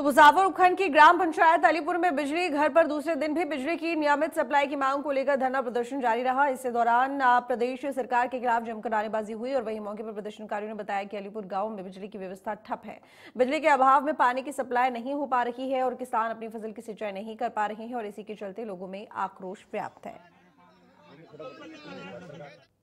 तो मुजाफर उपखंड की ग्राम पंचायत अलीपुर में बिजली घर पर दूसरे दिन भी बिजली की नियमित सप्लाई की मांग को लेकर धरना प्रदर्शन जारी रहा इस दौरान प्रदेश सरकार के खिलाफ जमकर नारेबाजी हुई और वहीं मौके पर प्रदर्शनकारियों ने बताया कि अलीपुर गांव में बिजली की व्यवस्था ठप है बिजली के अभाव में पानी की सप्लाई नहीं हो पा रही है और किसान अपनी फसल की सिंचाई नहीं कर पा रहे हैं और इसी के चलते लोगों में आक्रोश व्याप्त है